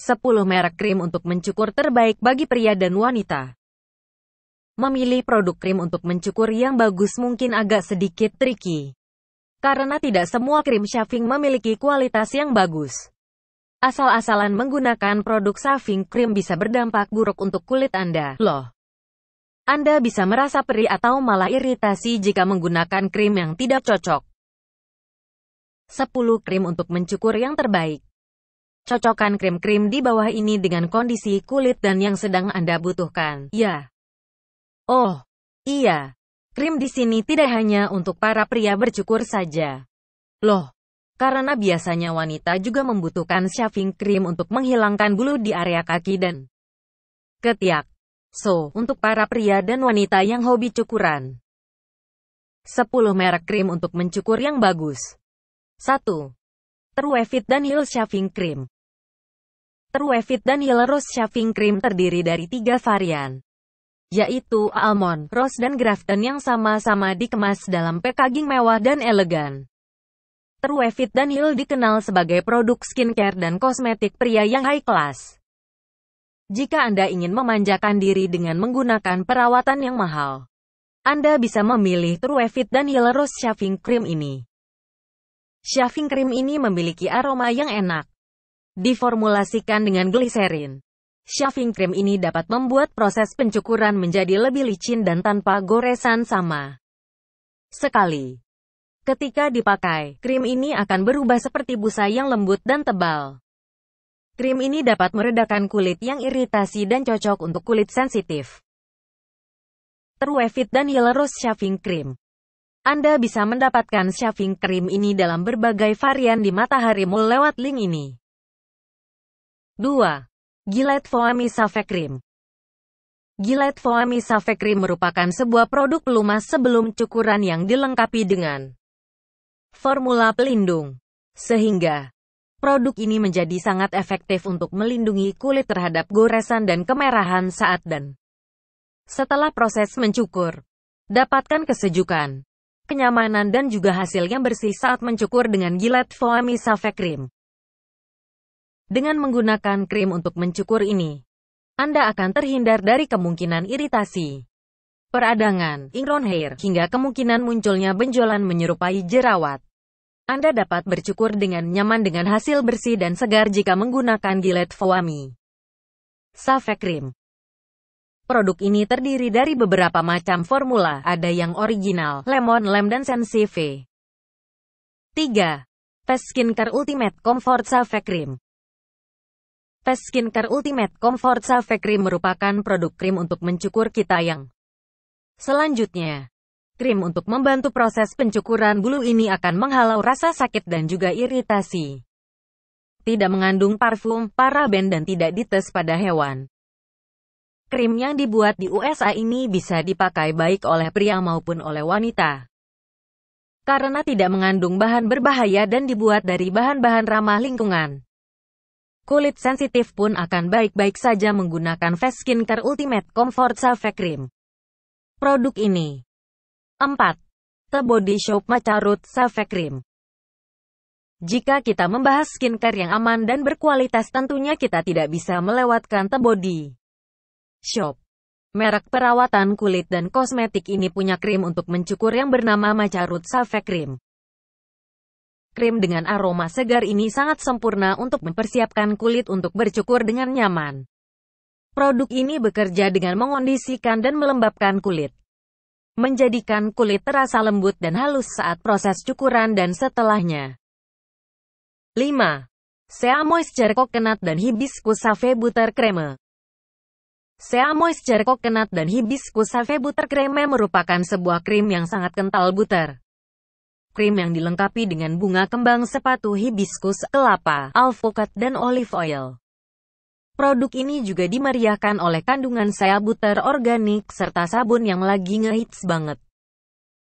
10 merek krim untuk mencukur terbaik bagi pria dan wanita. Memilih produk krim untuk mencukur yang bagus mungkin agak sedikit tricky. Karena tidak semua krim shaving memiliki kualitas yang bagus. Asal-asalan menggunakan produk shaving krim bisa berdampak buruk untuk kulit Anda. Loh, Anda bisa merasa perih atau malah iritasi jika menggunakan krim yang tidak cocok. 10 krim untuk mencukur yang terbaik. Cocokkan krim-krim di bawah ini dengan kondisi kulit dan yang sedang Anda butuhkan. Ya. Oh, iya. Krim di sini tidak hanya untuk para pria bercukur saja. Loh, karena biasanya wanita juga membutuhkan shaving cream untuk menghilangkan bulu di area kaki dan ketiak. So, untuk para pria dan wanita yang hobi cukuran. 10 merek krim untuk mencukur yang bagus. 1. True dan Hill Shaving Cream. True dan Rose Shaving Cream terdiri dari tiga varian, yaitu Almond, Rose dan Grafton yang sama-sama dikemas dalam packaging mewah dan elegan. True dan Hill dikenal sebagai produk skincare dan kosmetik pria yang high class. Jika Anda ingin memanjakan diri dengan menggunakan perawatan yang mahal, Anda bisa memilih True dan Rose Shaving Cream ini. Shaving cream ini memiliki aroma yang enak. Diformulasikan dengan gliserin. Shaving cream ini dapat membuat proses pencukuran menjadi lebih licin dan tanpa goresan sama. Sekali. Ketika dipakai, krim ini akan berubah seperti busa yang lembut dan tebal. Krim ini dapat meredakan kulit yang iritasi dan cocok untuk kulit sensitif. True dan Yellow Shaving Cream anda bisa mendapatkan shaving cream ini dalam berbagai varian di Matahari Mall lewat link ini. 2. Gillette Foamy Shave Cream Gillette Foamy Shave Cream merupakan sebuah produk pelumas sebelum cukuran yang dilengkapi dengan formula pelindung. Sehingga, produk ini menjadi sangat efektif untuk melindungi kulit terhadap goresan dan kemerahan saat dan setelah proses mencukur. Dapatkan kesejukan, kenyamanan dan juga hasil yang bersih saat mencukur dengan Gillette Foamy Save Cream. Dengan menggunakan krim untuk mencukur ini, Anda akan terhindar dari kemungkinan iritasi, peradangan, ingrown hair, hingga kemungkinan munculnya benjolan menyerupai jerawat. Anda dapat bercukur dengan nyaman dengan hasil bersih dan segar jika menggunakan Gillette Foamy. Save Cream Produk ini terdiri dari beberapa macam formula, ada yang original, lemon lem dan sensive. 3. Face Skincare Ultimate Comfort Save Cream Face Skincare Ultimate Comfort Save Cream merupakan produk krim untuk mencukur kita yang selanjutnya. Krim untuk membantu proses pencukuran bulu ini akan menghalau rasa sakit dan juga iritasi. Tidak mengandung parfum, paraben dan tidak dites pada hewan. Krim yang dibuat di USA ini bisa dipakai baik oleh pria maupun oleh wanita. Karena tidak mengandung bahan berbahaya dan dibuat dari bahan-bahan ramah lingkungan. Kulit sensitif pun akan baik-baik saja menggunakan Face Skincare Ultimate Comfort Safe Cream. Produk ini 4. The Body Shop Matcha Safe Cream Jika kita membahas skincare yang aman dan berkualitas tentunya kita tidak bisa melewatkan The Body Shop. Merek perawatan kulit dan kosmetik ini punya krim untuk mencukur yang bernama Macarut Salve Cream. Krim dengan aroma segar ini sangat sempurna untuk mempersiapkan kulit untuk bercukur dengan nyaman. Produk ini bekerja dengan mengondisikan dan melembabkan kulit menjadikan kulit terasa lembut dan halus saat proses cukuran dan setelahnya. 5. Sea Moisture Coconut dan Hibiscus Save Butter Creme Sea Moisture Coconut dan Hibiscus Save Butter Creme merupakan sebuah krim yang sangat kental butter. Krim yang dilengkapi dengan bunga kembang sepatu hibiscus, kelapa, alpukat, dan olive oil. Produk ini juga dimeriahkan oleh kandungan sea butter organik serta sabun yang lagi ngehits banget.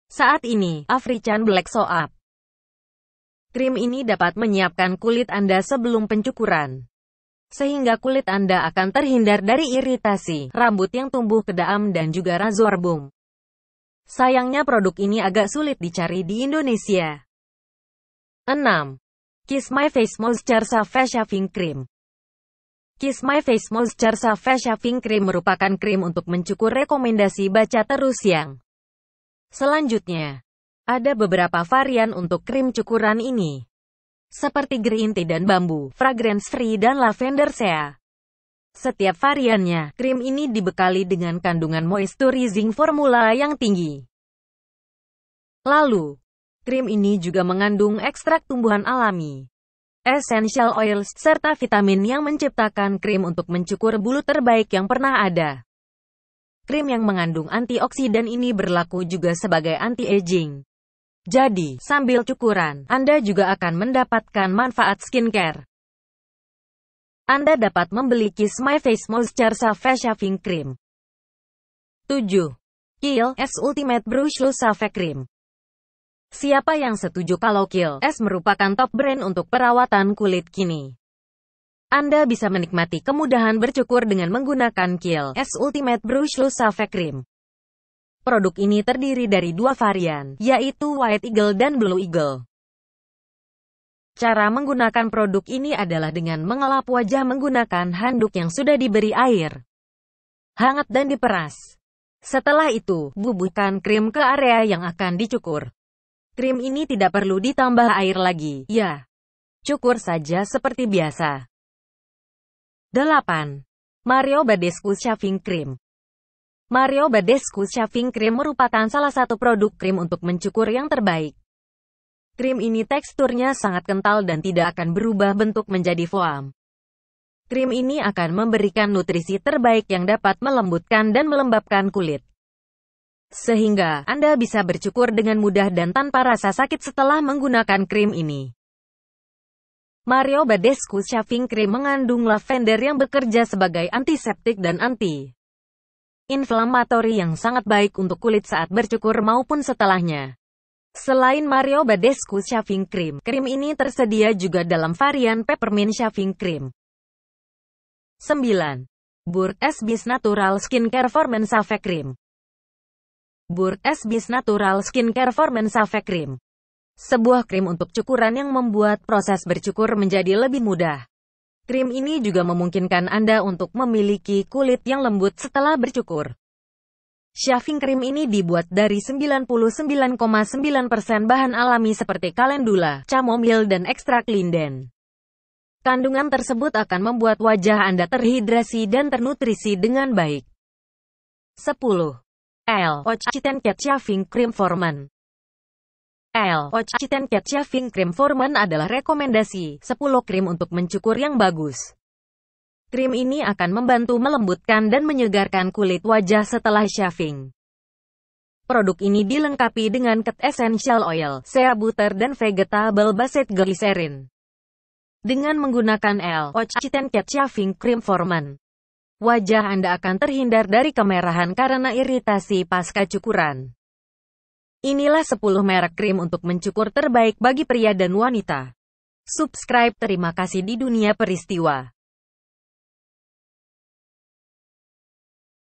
Saat ini, African Black Soap. Krim ini dapat menyiapkan kulit Anda sebelum pencukuran sehingga kulit Anda akan terhindar dari iritasi, rambut yang tumbuh ke dalam, dan juga razor Sayangnya produk ini agak sulit dicari di Indonesia. 6. Kiss My Face Moisture Safe Shaving Cream Kiss My Face Moisture Safe Shaving Cream merupakan krim untuk mencukur rekomendasi baca terus yang Selanjutnya, ada beberapa varian untuk krim cukuran ini seperti green tea dan bambu, fragrance free dan lavender sea. Setiap variannya, krim ini dibekali dengan kandungan moisturizing formula yang tinggi. Lalu, krim ini juga mengandung ekstrak tumbuhan alami, essential oils, serta vitamin yang menciptakan krim untuk mencukur bulu terbaik yang pernah ada. Krim yang mengandung antioksidan ini berlaku juga sebagai anti-aging, jadi, sambil cukuran, Anda juga akan mendapatkan manfaat skincare. Anda dapat membeli Kiss My Face Moisture Safe Shaving Cream. 7. Kiel S Ultimate Brushless Safe Cream. Siapa yang setuju kalau Kiel S merupakan top brand untuk perawatan kulit kini? Anda bisa menikmati kemudahan bercukur dengan menggunakan Kiel S Ultimate Brushless Safe Cream. Produk ini terdiri dari dua varian, yaitu White Eagle dan Blue Eagle. Cara menggunakan produk ini adalah dengan mengelap wajah menggunakan handuk yang sudah diberi air hangat dan diperas. Setelah itu, bubuhkan krim ke area yang akan dicukur. Krim ini tidak perlu ditambah air lagi, ya. Cukur saja seperti biasa. 8. Mario Badescu Shaving Cream Mario Badescu Shaving Cream merupakan salah satu produk krim untuk mencukur yang terbaik. Krim ini teksturnya sangat kental dan tidak akan berubah bentuk menjadi foam. Krim ini akan memberikan nutrisi terbaik yang dapat melembutkan dan melembabkan kulit. Sehingga, Anda bisa bercukur dengan mudah dan tanpa rasa sakit setelah menggunakan krim ini. Mario Badescu Shaving Cream mengandung lavender yang bekerja sebagai antiseptik dan anti inflamatori yang sangat baik untuk kulit saat bercukur maupun setelahnya. Selain Mario Badescu Shaving Cream, krim ini tersedia juga dalam varian Peppermint Shaving Cream. 9. Burk Bis Natural Skincare for Men Save Cream Burk Bis Natural Skincare for Men Save Cream Sebuah krim untuk cukuran yang membuat proses bercukur menjadi lebih mudah. Krim ini juga memungkinkan Anda untuk memiliki kulit yang lembut setelah bercukur. Shaving cream ini dibuat dari 99,9% bahan alami seperti kalendula, chamomile, dan ekstrak linden. Kandungan tersebut akan membuat wajah Anda terhidrasi dan ternutrisi dengan baik. 10. L. Occitan Cat Shaving Cream for Men L. Ochiten Cat Shaving Cream Foreman adalah rekomendasi 10 krim untuk mencukur yang bagus. Krim ini akan membantu melembutkan dan menyegarkan kulit wajah setelah shaving. Produk ini dilengkapi dengan cat essential oil, sea butter dan vegetable based glycerin. Dengan menggunakan L. Ochiten Cat Shaving Cream Foreman, wajah Anda akan terhindar dari kemerahan karena iritasi pasca cukuran. Inilah 10 merek krim untuk mencukur terbaik bagi pria dan wanita. Subscribe terima kasih di dunia peristiwa.